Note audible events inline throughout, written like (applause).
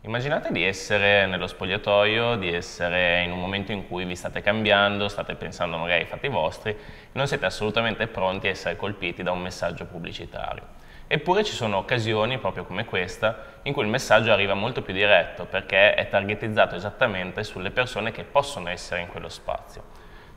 Immaginate di essere nello spogliatoio, di essere in un momento in cui vi state cambiando, state pensando magari ai fatti vostri e non siete assolutamente pronti a essere colpiti da un messaggio pubblicitario. Eppure ci sono occasioni, proprio come questa, in cui il messaggio arriva molto più diretto perché è targetizzato esattamente sulle persone che possono essere in quello spazio.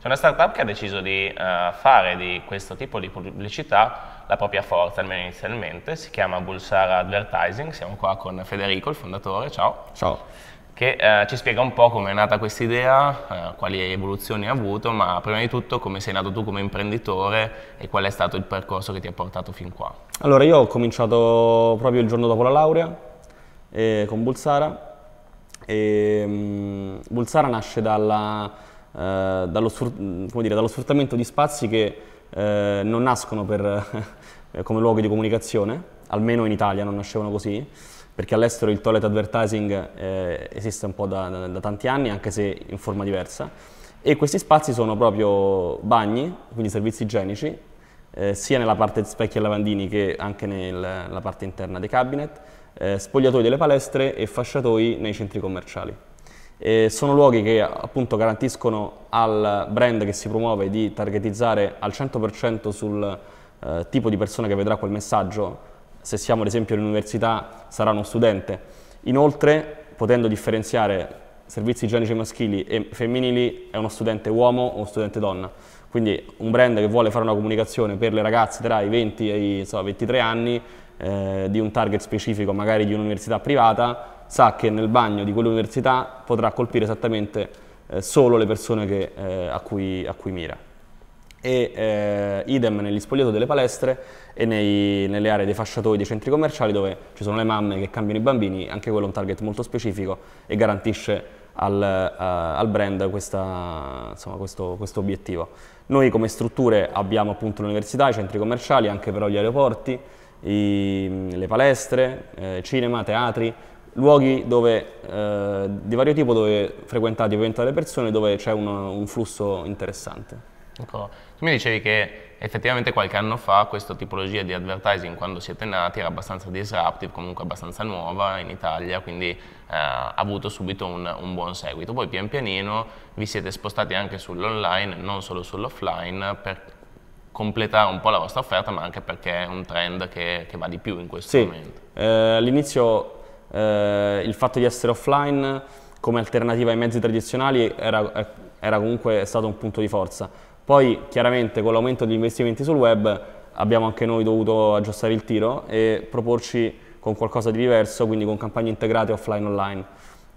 C'è una startup che ha deciso di uh, fare di questo tipo di pubblicità la propria forza, almeno inizialmente, si chiama Bulsara Advertising, siamo qua con Federico, il fondatore, ciao. Ciao che eh, ci spiega un po' come è nata questa idea, eh, quali evoluzioni ha avuto, ma prima di tutto come sei nato tu come imprenditore e qual è stato il percorso che ti ha portato fin qua. Allora io ho cominciato proprio il giorno dopo la laurea eh, con Bulsara. E, um, Bulsara nasce dalla, eh, dallo, dire, dallo, sfruttamento di spazi che eh, non nascono per, (laughs) eh, come luoghi di comunicazione, almeno in Italia non nascevano così, perché all'estero il toilet advertising eh, esiste un po' da, da, da, tanti anni, anche se in forma diversa, e questi spazi sono proprio bagni, quindi servizi igienici, eh, sia nella parte specchi e lavandini che anche nella parte interna dei cabinet, eh, spogliatoi delle palestre e fasciatoi nei centri commerciali. E sono luoghi che appunto garantiscono al brand che si promuove di targetizzare al 100% sul eh, tipo di persona che vedrà quel messaggio se siamo ad esempio all'università sarà uno studente. Inoltre, potendo differenziare servizi igienici maschili e femminili, è uno studente uomo o uno studente donna. Quindi un brand che vuole fare una comunicazione per le ragazze tra i 20 e i so, 23 anni, eh, di un target specifico, magari di un'università privata, sa che nel bagno di quell'università potrà colpire esattamente eh, solo le persone che, eh, a, cui, a cui mira e eh, idem negli spogliato delle palestre e nei, nelle aree dei fasciatoi dei centri commerciali dove ci sono le mamme che cambiano i bambini, anche quello è un target molto specifico e garantisce al, uh, al brand questa, insomma, questo, questo, obiettivo. Noi come strutture abbiamo appunto l'università, i centri commerciali, anche però gli aeroporti, i, le palestre, eh, cinema, teatri, luoghi dove, eh, di vario tipo dove frequentati ovviamente dalle persone dove c'è un, un flusso interessante. D'accordo. Tu mi dicevi che effettivamente qualche anno fa questa tipologia di advertising quando siete nati era abbastanza disruptive, comunque abbastanza nuova in Italia, quindi eh, ha avuto subito un, un, buon seguito. Poi pian pianino vi siete spostati anche sull'online, non solo sull'offline, per completare un po' la vostra offerta, ma anche perché è un trend che, che va di più in questo sì. momento. Eh, all'inizio eh, il fatto di essere offline come alternativa ai mezzi tradizionali era, era comunque stato un punto di forza poi chiaramente con l'aumento degli investimenti sul web abbiamo anche noi dovuto aggiustare il tiro e proporci con qualcosa di diverso, quindi con campagne integrate offline online.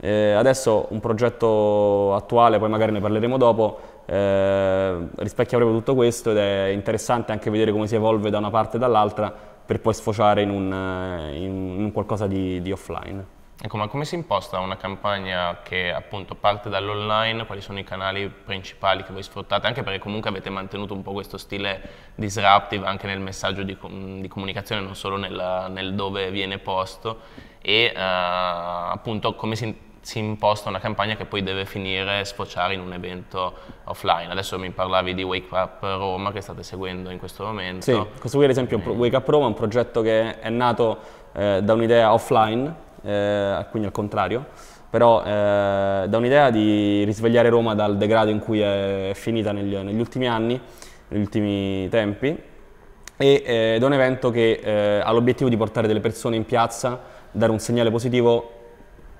Eh, adesso un progetto attuale, poi magari ne parleremo dopo, eh, rispecchia proprio tutto questo ed è interessante anche vedere come si evolve da una parte e dall'altra per poi sfociare in, un, eh, in, in qualcosa di, di offline. Ecco, ma come si imposta una campagna che appunto parte dall'online? Quali sono i canali principali che voi sfruttate? Anche perché comunque avete mantenuto un po' questo stile disruptive anche nel messaggio di, di comunicazione, non solo nella, nel dove viene posto. E uh, appunto come si, si, imposta una campagna che poi deve finire, sfociare in un evento offline. Adesso mi parlavi di Wake Up Roma che state seguendo in questo momento. Sì, questo qui ad esempio è eh. Wake Up Roma, un progetto che è nato eh, da un'idea offline eh, quindi al contrario, però eh, da un'idea di risvegliare Roma dal degrado in cui è finita negli, negli ultimi anni, negli ultimi tempi, eh, ed da un evento che ha l'obiettivo di portare delle persone in piazza, dare un segnale positivo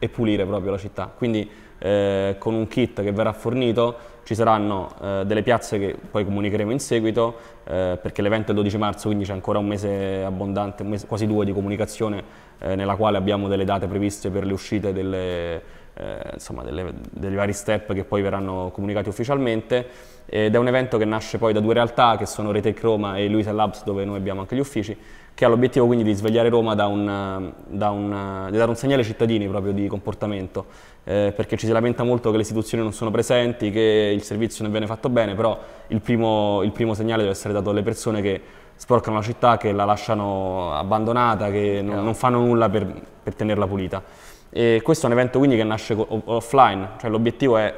e pulire proprio la città. Quindi eh, con un kit che verrà fornito ci saranno eh, delle piazze che poi comunicheremo in seguito eh, perché l'evento è il 12 marzo quindi c'è ancora un mese abbondante, un mese, quasi due di comunicazione eh, nella quale abbiamo delle date previste per le uscite delle, eh, insomma, delle, dei vari step che poi verranno comunicati ufficialmente ed è un evento che nasce poi da due realtà che sono Rete Roma e Luisa Labs dove noi abbiamo anche gli uffici che ha l'obiettivo quindi di svegliare Roma da un, da un, di dare un segnale ai cittadini proprio di comportamento eh, perché ci si lamenta molto che le istituzioni non sono presenti, che il servizio non viene fatto bene però il primo, il primo segnale deve essere dato alle persone che sporcano la città, che la lasciano abbandonata, che non, non fanno nulla per, per tenerla pulita. E questo è un evento quindi che nasce offline, cioè l'obiettivo è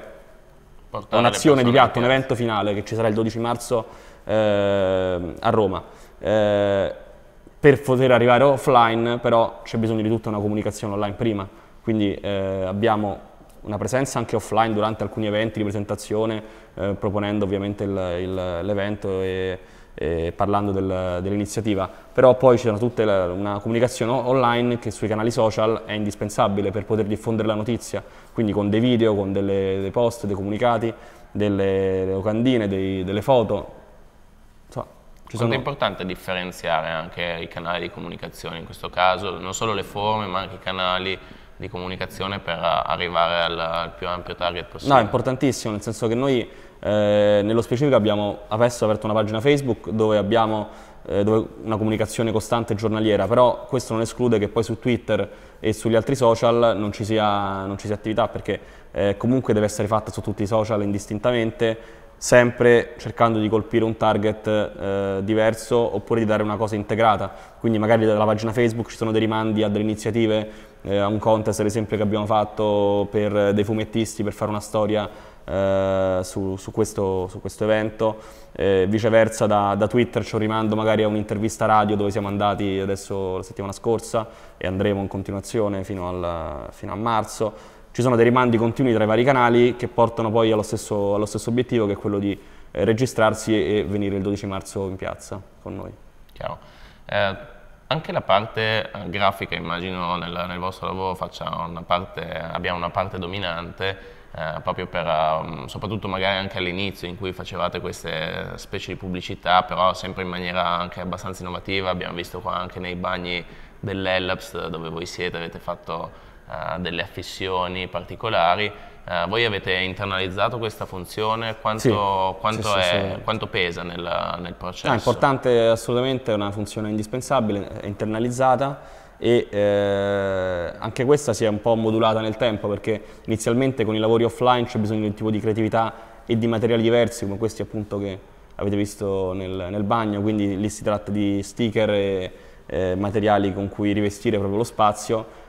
un'azione di piatto, un evento finale che ci sarà il 12 marzo eh, a Roma. Eh, per poter arrivare offline però c'è bisogno di tutta una comunicazione online prima, quindi eh, abbiamo una presenza anche offline durante alcuni eventi di presentazione, eh, proponendo ovviamente l'evento eh, parlando del, dell'iniziativa, però poi c'è tutta la, una comunicazione online che sui canali social è indispensabile per poter diffondere la notizia, quindi con dei video, con delle, dei post, dei comunicati, delle locandine, dei, delle foto. ci sono... È importante differenziare anche i canali di comunicazione in questo caso, non solo le forme ma anche i canali di comunicazione per arrivare al, al più ampio target possibile. No, è importantissimo, nel senso che noi eh, nello specifico abbiamo adesso aperto una pagina Facebook dove abbiamo eh, dove una comunicazione costante giornaliera, però questo non esclude che poi su Twitter e sugli altri social non ci sia, non ci sia attività perché eh, comunque deve essere fatta su tutti i social indistintamente sempre cercando di colpire un target eh, diverso oppure di dare una cosa integrata. Quindi magari dalla pagina Facebook ci sono dei rimandi a delle iniziative, eh, a un contest ad esempio che abbiamo fatto per dei fumettisti per fare una storia eh, su, su, questo, su, questo, evento, eh, viceversa da, da, Twitter ci rimando magari a un'intervista radio dove siamo andati adesso la settimana scorsa e andremo in continuazione fino, al, fino a marzo. Ci sono dei rimandi continui tra i vari canali che portano poi allo stesso, allo stesso obiettivo che è quello di eh, registrarsi e, e venire il 12 marzo in piazza con noi. Chiaro. Eh, anche la parte eh, grafica, immagino, nel, nel vostro lavoro una parte, abbiamo una parte dominante eh, proprio per, um, soprattutto magari anche all'inizio in cui facevate queste specie di pubblicità, però sempre in maniera anche abbastanza innovativa, abbiamo visto qua anche nei bagni dell'Ellaps dove voi siete, avete fatto uh, delle affissioni particolari, uh, voi avete internalizzato questa funzione, quanto, sì, quanto, sì, è, sì, quanto pesa nel, nel ah, processo? No, è importante assolutamente, è una funzione indispensabile, è internalizzata e eh, anche questa si è un po' modulata nel tempo perché inizialmente con i lavori offline c'è bisogno di un tipo di creatività e di materiali diversi come questi appunto che avete visto nel, nel bagno, quindi lì si tratta di sticker e eh, materiali con cui rivestire proprio lo spazio.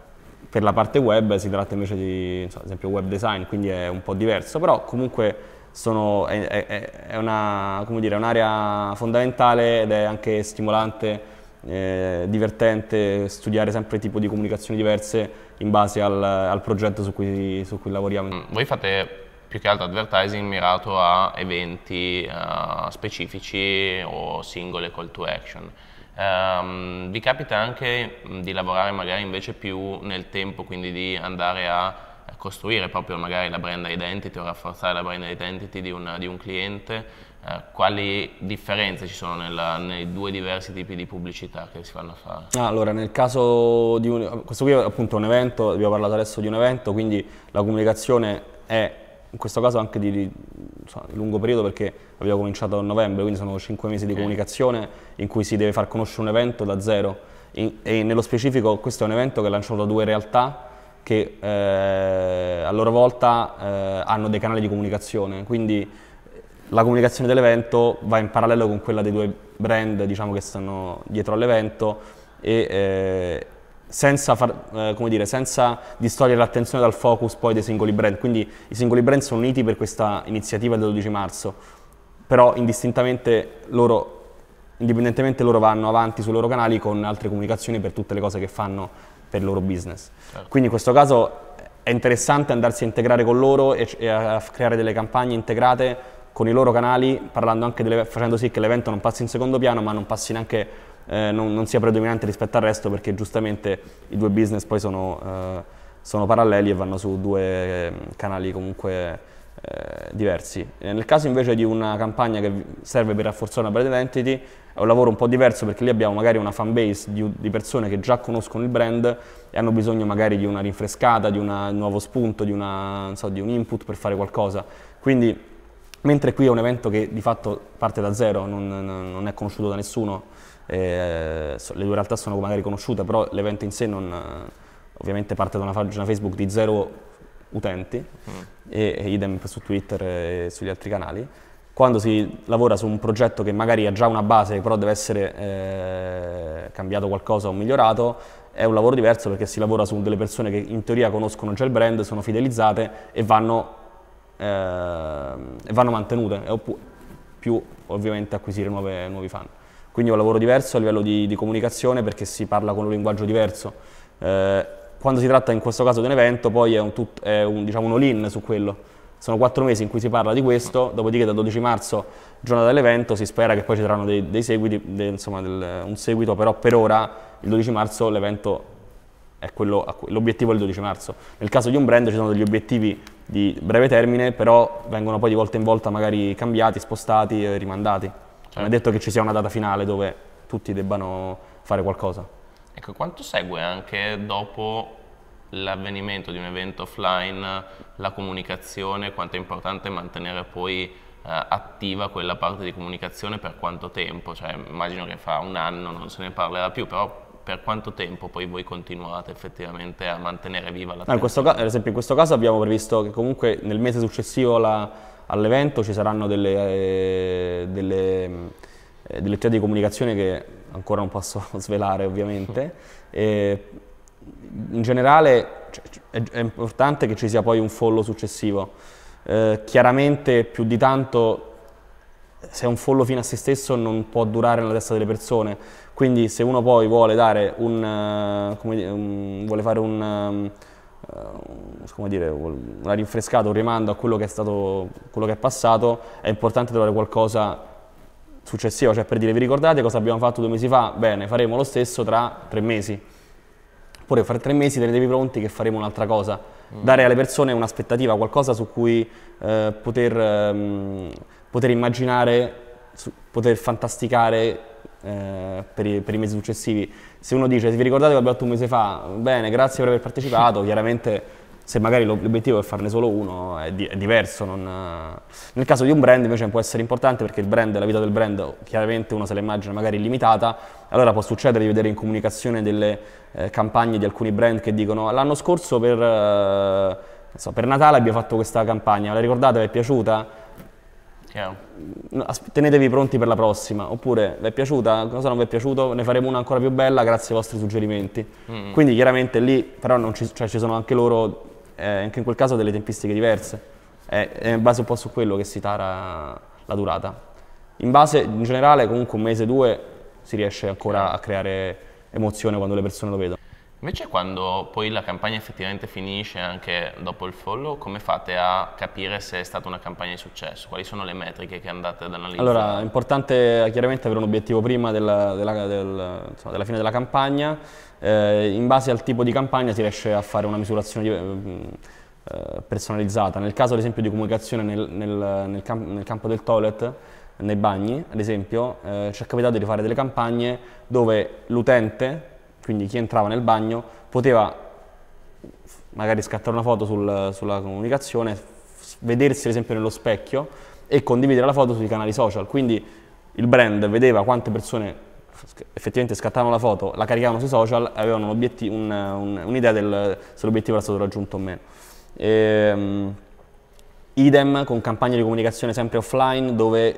Per la parte web si tratta invece di, so, esempio, web design, quindi è un po' diverso, però comunque sono, è, è, è un'area fondamentale ed è anche stimolante eh, divertente studiare sempre tipo di comunicazioni diverse in base al, al progetto su cui, su cui, lavoriamo. Mm, voi fate più che altro advertising mirato a eventi uh, specifici o singole call to action. Um, vi capita anche mm, di lavorare magari invece più nel tempo, quindi di andare a costruire proprio magari la brand identity o rafforzare la brand identity di un, di un cliente eh, quali differenze ci sono nella, nei due diversi tipi di pubblicità che si fanno fare? Ah, allora, nel caso di un, questo qui è appunto un evento, abbiamo parlato adesso di un evento, quindi la comunicazione è in questo caso anche di, di insomma, lungo periodo perché abbiamo cominciato a novembre, quindi sono cinque mesi di comunicazione in cui si deve far conoscere un evento da zero. In, e nello specifico questo è un evento che è lanciato da due realtà che eh, a loro volta eh, hanno dei canali di comunicazione, quindi la comunicazione dell'evento va in parallelo con quella dei due brand diciamo, che stanno dietro all'evento e eh, senza, far, eh, dire, senza, distogliere l'attenzione dal focus poi dei singoli brand. Quindi i singoli brand sono uniti per questa iniziativa del 12 marzo, però indistintamente loro, indipendentemente loro vanno avanti sui loro canali con altre comunicazioni per tutte le cose che fanno per il loro business. Certo. Quindi in questo caso è interessante andarsi a integrare con loro e, e a creare delle campagne integrate con i loro canali, parlando anche delle, facendo sì che l'evento non passi in secondo piano, ma non passi neanche, eh, non, non, sia predominante rispetto al resto, perché giustamente i due business poi sono, eh, sono paralleli e vanno su due eh, canali comunque eh, diversi. E nel caso invece di una campagna che serve per rafforzare una brand identity, è un lavoro un po' diverso perché lì abbiamo magari una fan base di, di persone che già conoscono il brand e hanno bisogno magari di una rinfrescata, di una, un nuovo spunto, di, una, so, di un input per fare qualcosa. Quindi Mentre qui è un evento che di fatto parte da zero, non, non è conosciuto da nessuno, eh, le due realtà sono magari conosciute, però l'evento in sé non, ovviamente parte da una pagina Facebook di zero utenti, mm. e, e, idem su Twitter e sugli altri canali. Quando si lavora su un progetto che magari ha già una base, però deve essere eh, cambiato qualcosa o migliorato, è un lavoro diverso perché si lavora su delle persone che in teoria conoscono già il brand, sono fidelizzate e vanno eh, vanno mantenute, oppure più ovviamente acquisire nuove, nuovi fan. Quindi è un lavoro diverso a livello di, di comunicazione perché si parla con un linguaggio diverso. Eh, quando si tratta in questo caso di un evento poi è un, tut, è un, diciamo, un all-in su quello. Sono quattro mesi in cui si parla di questo, dopodiché dal 12 marzo, giornata dell'evento, si spera che poi ci saranno dei, dei seguiti, de, insomma del, un seguito, però per ora il 12 marzo l'evento è l'obiettivo del 12 marzo. Nel caso di un brand ci sono degli obiettivi di breve termine, però vengono poi di volta in volta magari cambiati, spostati e rimandati. Certo. Non è certo. detto che ci sia una data finale dove tutti debbano fare qualcosa. Ecco, quanto segue anche dopo l'avvenimento di un evento offline la comunicazione, quanto è importante mantenere poi eh, attiva quella parte di comunicazione per quanto tempo? Cioè, immagino che fra un anno non se ne parlerà più, però per quanto tempo poi voi continuate effettivamente a mantenere viva la no, ca- ad esempio in questo caso abbiamo previsto che comunque nel mese successivo la, all'evento ci saranno delle, eh, delle, eh, delle di comunicazione che ancora non posso (laughs) svelare ovviamente. E in generale cioè, è, è, importante che ci sia poi un follow successivo. Eh, chiaramente più di tanto se è un follo fino a se stesso non può durare nella testa delle persone, quindi se uno poi vuole dare un, eh, come, um, vuole fare un, um, come dire, una rinfrescata, un rimando a quello che è stato, quello che è passato, è importante trovare qualcosa successivo, cioè per dire vi ricordate cosa abbiamo fatto due mesi fa? Bene, faremo lo stesso tra tre mesi. Oppure fra tre mesi tenetevi pronti che faremo un'altra cosa. Mm. Dare alle persone un'aspettativa, qualcosa su cui eh, poter, ehm, poter immaginare, su, poter fantasticare eh, per, i, per, i, mesi successivi. Se uno dice, se vi ricordate che abbiamo fatto un mese fa, bene, grazie per aver partecipato, chiaramente se magari l'obiettivo è farne solo uno è, di, è diverso. Non, nel caso di un brand invece può essere importante perché il brand, la vita del brand chiaramente uno se la immagina magari limitata, allora può succedere di vedere in comunicazione delle eh, campagne di alcuni brand che dicono l'anno scorso per, eh, so, per Natale abbiamo fatto questa campagna, la ricordate, vi è piaciuta? Chiaro. Tenetevi pronti per la prossima, oppure vi è piaciuta, cosa non vi è piaciuto, ne faremo una ancora più bella grazie ai vostri suggerimenti. Mm. Quindi chiaramente lì però ci, cioè, ci, sono anche loro, eh, anche in quel caso, delle tempistiche diverse. È, è in base un po' su quello che si tara la durata. In base, in generale, comunque un mese, due, si riesce ancora a creare emozione quando le persone lo vedono. Invece quando poi la campagna effettivamente finisce anche dopo il follow, come fate a capire se è stata una campagna di successo? Quali sono le metriche che andate ad analizzare? Allora, è importante eh, chiaramente avere un obiettivo prima della, della, del, insomma, della fine della campagna. Eh, in base al tipo di campagna si riesce a fare una misurazione mm, eh, personalizzata. Nel caso ad esempio di comunicazione nel, nel, nel, camp nel campo del toilet, nei bagni, ad esempio, eh, ci è capitato di fare delle campagne dove l'utente quindi chi entrava nel bagno poteva magari scattare una foto sul, sulla comunicazione, vedersi ad esempio nello specchio e condividere la foto sui canali social, quindi il brand vedeva quante persone effettivamente scattavano la foto, la caricavano sui social, e avevano un'idea un, un, un se l'obiettivo era stato raggiunto o meno. E, um, idem con campagne di comunicazione sempre offline dove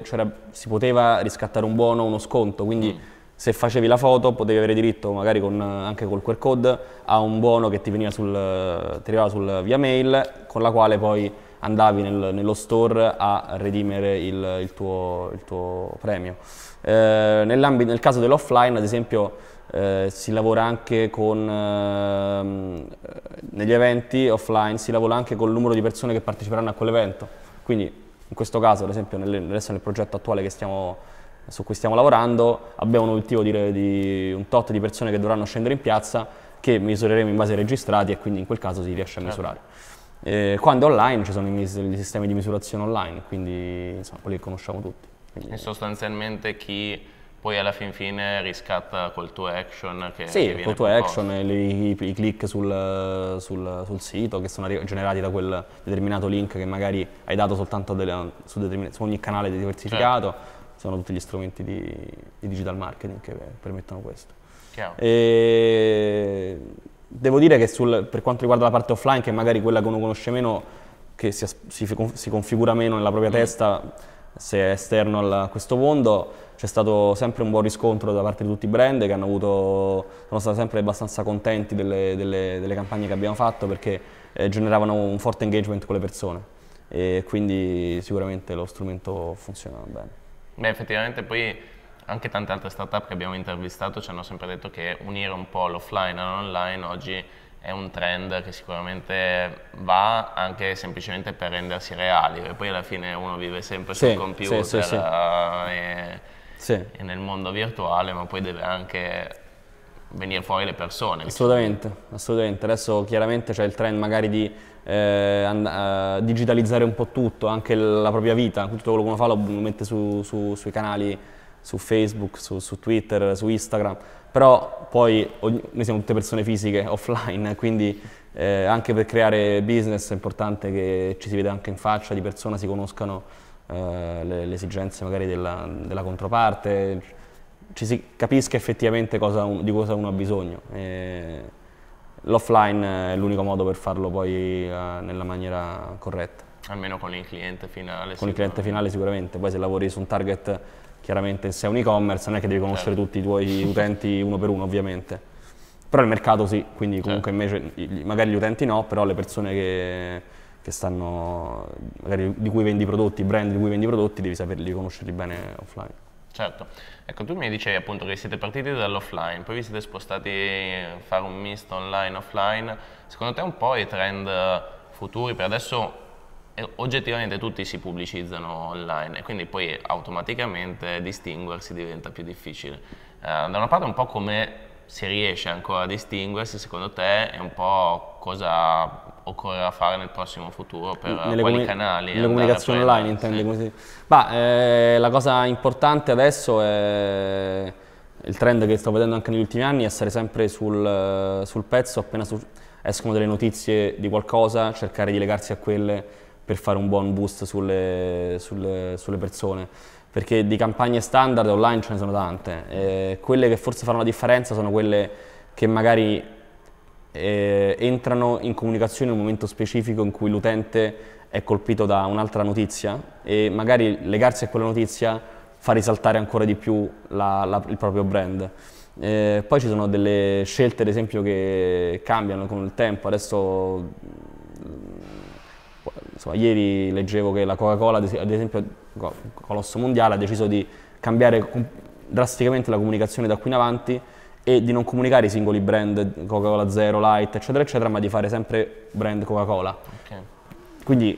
si poteva riscattare un buono, o uno sconto, quindi mm se facevi la foto potevi avere diritto magari con, anche col QR code a un buono che ti veniva sul, ti arrivava sul, via mail con la quale poi andavi nel, nello store a redimere il, il, tuo, il tuo, premio. Eh, nel caso dell'offline ad esempio eh, si lavora anche con, eh, negli eventi offline si lavora anche con il numero di persone che parteciperanno a quell'evento, quindi in questo caso ad esempio nel, adesso nel progetto attuale che stiamo su cui stiamo lavorando, abbiamo un obiettivo di, di un tot di persone che dovranno scendere in piazza che misureremo in base ai registrati e quindi in quel caso si riesce a certo. misurare. Eh, quando online ci sono i, i, sistemi di misurazione online, quindi insomma, quelli che conosciamo tutti. Quindi, e sostanzialmente chi poi alla fin fine riscatta col tuo action che Sì, col tuo action, i, i, click sul, sul, sul, sito che sono generati da quel determinato link che magari hai dato soltanto delle, su, su, ogni canale diversificato. Certo sono tutti gli strumenti di, di digital marketing che permettono questo. devo dire che sul, per quanto riguarda la parte offline, che è magari quella che uno conosce meno, che si, si, si configura meno nella propria mm. testa, se è esterno a questo mondo, c'è stato sempre un buon riscontro da parte di tutti i brand che hanno avuto, sono stati sempre abbastanza contenti delle, delle, delle campagne che abbiamo fatto perché eh, generavano un forte engagement con le persone e quindi sicuramente lo strumento funziona bene. Beh, effettivamente poi anche tante altre startup che abbiamo intervistato ci hanno sempre detto che unire un po' l'offline all'online oggi è un trend che sicuramente va anche semplicemente per rendersi reali, perché poi alla fine uno vive sempre sì, sul computer sì, sì, eh, e, e, nel mondo virtuale, ma poi deve anche venire fuori le persone. Assolutamente, assolutamente. Adesso chiaramente c'è il trend magari di eh, and- uh, digitalizzare un po' tutto, anche l- la propria vita, tutto quello che uno fa lo mette su, su, sui canali, su Facebook, su, su, Twitter, su Instagram, però poi ogni- noi siamo tutte persone fisiche, (laughs) offline, quindi eh, anche per creare business è importante che ci si veda anche in faccia, di persona si conoscano eh, le-, le, esigenze magari della, della controparte ci si capisca effettivamente cosa un, di cosa uno ha bisogno. E eh, l'offline è l'unico modo per farlo poi uh, nella maniera corretta. Almeno con il cliente finale. Con il cliente finale sicuramente, poi se lavori su un target, chiaramente se è un e-commerce non è che devi conoscere certo. tutti i tuoi (laughs) utenti uno per uno ovviamente. Però il mercato sì, quindi certo. comunque certo. invece magari gli utenti no, però le persone che, che stanno, magari di cui vendi i prodotti, i brand di cui vendi i prodotti, devi saperli conoscerli bene offline. Certo, ecco tu mi dicevi appunto che siete partiti dall'offline, poi vi siete spostati a eh, fare un misto online-offline, secondo te un po' i trend eh, futuri per adesso eh, oggettivamente tutti si pubblicizzano online e quindi poi automaticamente distinguersi diventa più difficile. Eh, da una parte un po' come si riesce ancora a distinguersi secondo te e un po' cosa occorrerà fare nel prossimo futuro per nelle quali canali. Nelle comunicazioni online intende sì. così. Bah, eh, la cosa importante adesso è il trend che sto vedendo anche negli ultimi anni, essere sempre sul, sul pezzo, appena su, escono delle notizie di qualcosa, cercare di legarsi a quelle per fare un buon boost sulle, sulle, sulle persone. Perché di campagne standard online ce ne sono tante. Eh, quelle che forse fanno la differenza sono quelle che magari eh, entrano in comunicazione in un momento specifico in cui l'utente è colpito da un'altra notizia e magari legarsi a quella notizia fa risaltare ancora di più la, la, il proprio brand. Eh, poi ci sono delle scelte, ad esempio, che cambiano con il tempo. Adesso, insomma, ieri leggevo che la Coca-Cola, ad esempio, colosso mondiale, ha deciso di cambiare drasticamente la comunicazione da qui in avanti e di non comunicare i singoli brand Coca-Cola Zero, Light, eccetera, eccetera, ma di fare sempre brand Coca-Cola. Okay. Quindi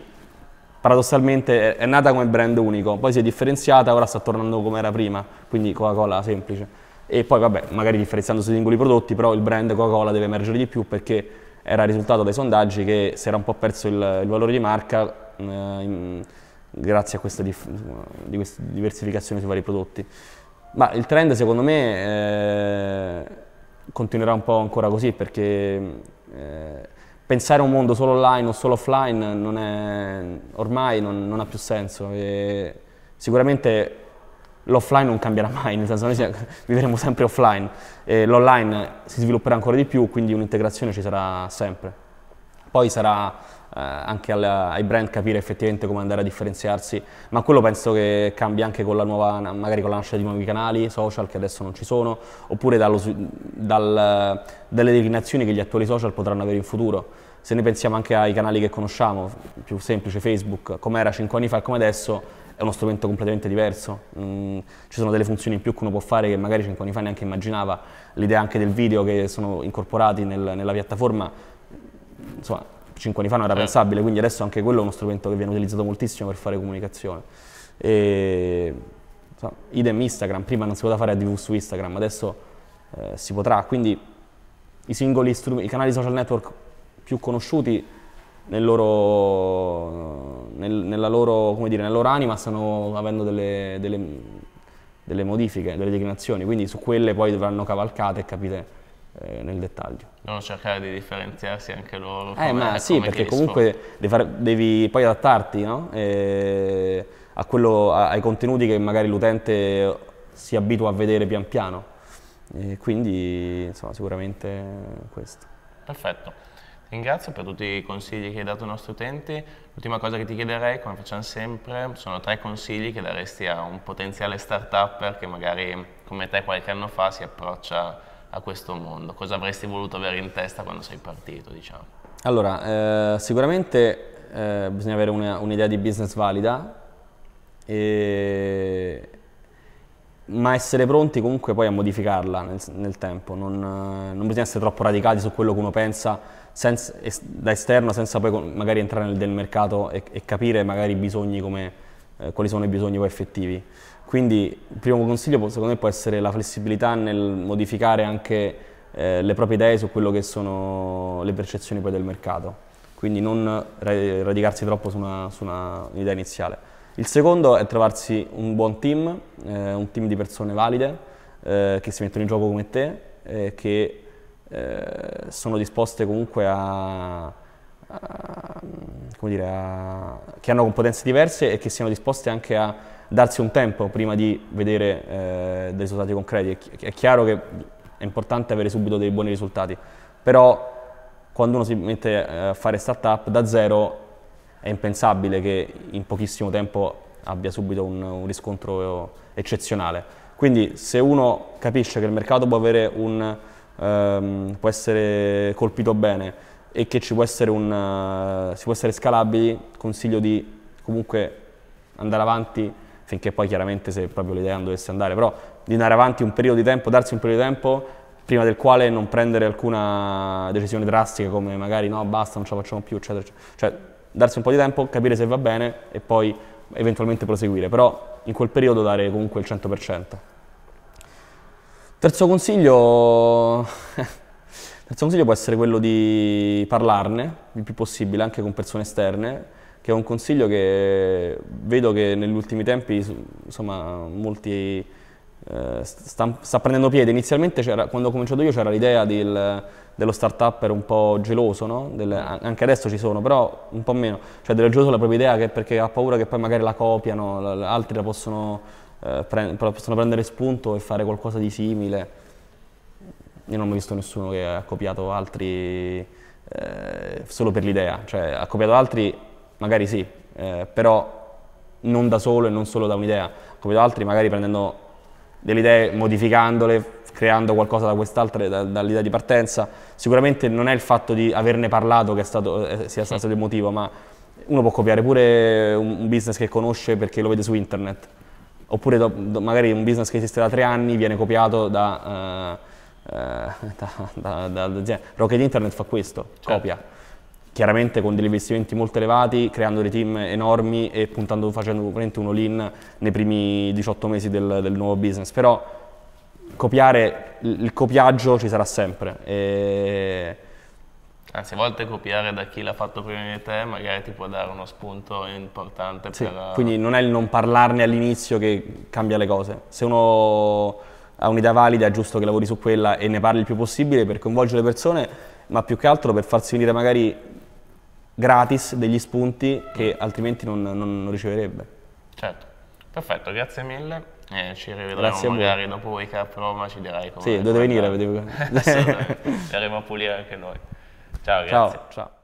paradossalmente è nata come brand unico, poi si è differenziata, ora sta tornando come era prima, quindi Coca-Cola semplice. E poi vabbè, magari differenziando sui singoli prodotti, però il brand Coca-Cola deve emergere di più perché era risultato dai sondaggi che si era un po' perso il, il valore di marca eh, in, grazie a questa dif- diversificazione sui vari prodotti. Ma il trend secondo me eh, continuerà un po' ancora così perché eh, pensare a un mondo solo online o solo offline non è, ormai non, non, ha più senso. E sicuramente l'offline non cambierà mai, nel senso noi si, (laughs) vivremo sempre offline e l'online si svilupperà ancora di più, quindi un'integrazione ci sarà sempre. Poi sarà eh, anche alla, ai brand capire effettivamente come andare a differenziarsi, ma quello penso che cambia anche con la nuova, magari con la nascita di nuovi canali social che adesso non ci sono, oppure dallo, dal, dalle declinazioni che gli attuali social potranno avere in futuro. Se noi pensiamo anche ai canali che conosciamo, più semplice Facebook, come era 5 anni fa e come adesso, è uno strumento completamente diverso, mm, ci sono delle funzioni in più che uno può fare che magari 5 anni fa neanche immaginava, l'idea anche del video che sono incorporati nel, nella piattaforma, insomma 5 anni fa non era eh. pensabile, quindi adesso anche quello è uno strumento che viene utilizzato moltissimo per fare comunicazione. E, insomma, idem Instagram, prima non si poteva fare a ADV su Instagram, adesso eh, si potrà, quindi i singoli i canali social network più conosciuti nel loro, nel, nella, loro, dire, nella, loro, anima stanno avendo delle, delle, delle modifiche, delle declinazioni, quindi su quelle poi dovranno cavalcate e capite eh, nel dettaglio. Devono cercare di differenziarsi anche loro. Eh, ma sì, perché comunque devi, fare, devi, poi adattarti no? eh, quello, ai contenuti che magari l'utente si abitua a vedere pian piano. E quindi, insomma, sicuramente questo. Perfetto. ringrazio per tutti i consigli che hai dato ai nostri utenti. L'ultima cosa che ti chiederei, come facciamo sempre, sono tre consigli che daresti a un potenziale start-upper che magari come te qualche anno fa si approccia a questo mondo? Cosa avresti voluto avere in testa quando sei partito, diciamo? Allora, eh, sicuramente eh, bisogna avere un'idea di business valida, e... ma essere pronti comunque poi a modificarla nel, nel tempo, non, eh, non, bisogna essere troppo radicati su quello che uno pensa senza, es, da esterno senza poi con, magari entrare nel, nel mercato e, e, capire magari i bisogni come, eh, quali sono i bisogni poi effettivi. Quindi il primo consiglio secondo me può essere la flessibilità nel modificare anche eh, le proprie idee su quello che sono le percezioni poi del mercato. Quindi non radicarsi troppo su una, su una idea iniziale. Il secondo è trovarsi un buon team, eh, un team di persone valide eh, che si mettono in gioco come te, eh, che eh, sono disposte comunque a, a, come dire, a, che hanno competenze diverse e che siano disposte anche a darsi un tempo prima di vedere eh, dei risultati concreti. È, è chiaro che è importante avere subito dei buoni risultati, però quando uno si mette eh, a fare startup da zero è impensabile che in pochissimo tempo abbia subito un, un riscontro eccezionale. Quindi se uno capisce che il mercato può, un, um, può essere colpito bene e che ci può essere un, uh, si può essere scalabili, consiglio di comunque andare avanti finché poi chiaramente se proprio l'idea non dovesse andare, però di andare avanti un periodo di tempo, darsi un periodo di tempo prima del quale non prendere alcuna decisione drastica come magari no basta non ce la facciamo più eccetera, eccetera. cioè darsi un po' di tempo, capire se va bene e poi eventualmente proseguire, però in quel periodo dare comunque il 100%. Terzo consiglio, (laughs) terzo consiglio può essere quello di parlarne il più possibile anche con persone esterne, che è un consiglio che vedo che negli ultimi tempi insomma, molti, eh, sta, sta, prendendo piede. Inizialmente quando ho cominciato io c'era l'idea del, dello start-up un po' geloso, no? del, anche adesso ci sono, però un po' meno, cioè dello geloso la propria idea che, perché ha paura che poi magari la copiano, altri la possono, eh, prend, possono prendere spunto e fare qualcosa di simile. Io non ho visto nessuno che ha copiato altri eh, solo per l'idea, cioè ha copiato altri magari sì, eh, però non da solo e non solo da un'idea, come da altri magari prendendo delle idee, modificandole, creando qualcosa da quest'altra, da, dall'idea di partenza. Sicuramente non è il fatto di averne parlato che stato, eh, sia stato il motivo, ma uno può copiare pure un, un business che conosce perché lo vede su internet, oppure do, do, magari un business che esiste da tre anni viene copiato da... eh, eh (laughs) da, da, da, da Rocket Internet fa questo, certo. copia chiaramente con degli investimenti molto elevati, creando dei team enormi e puntando, facendo un all-in nei primi 18 mesi del, del nuovo business. Però copiare, il, il copiaggio ci sarà sempre. E... Anzi, a volte copiare da chi l'ha fatto prima di te magari ti può dare uno spunto importante sì, per... Eh, quindi non è il non parlarne all'inizio che cambia le cose. Se uno ha un'idea valida è giusto che lavori su quella e ne parli il più possibile per coinvolgere le persone, ma più che altro per farsi venire magari gratis degli spunti che altrimenti non, non, non riceverebbe. Certo, perfetto, grazie mille. Eh, ci rivedremo grazie magari dopo Wake Up Roma, ci dirai come... Sì, dovete venire. Vedevo... (laughs) Assolutamente, verremo a pulire anche noi. Ciao, grazie. Ciao, ciao.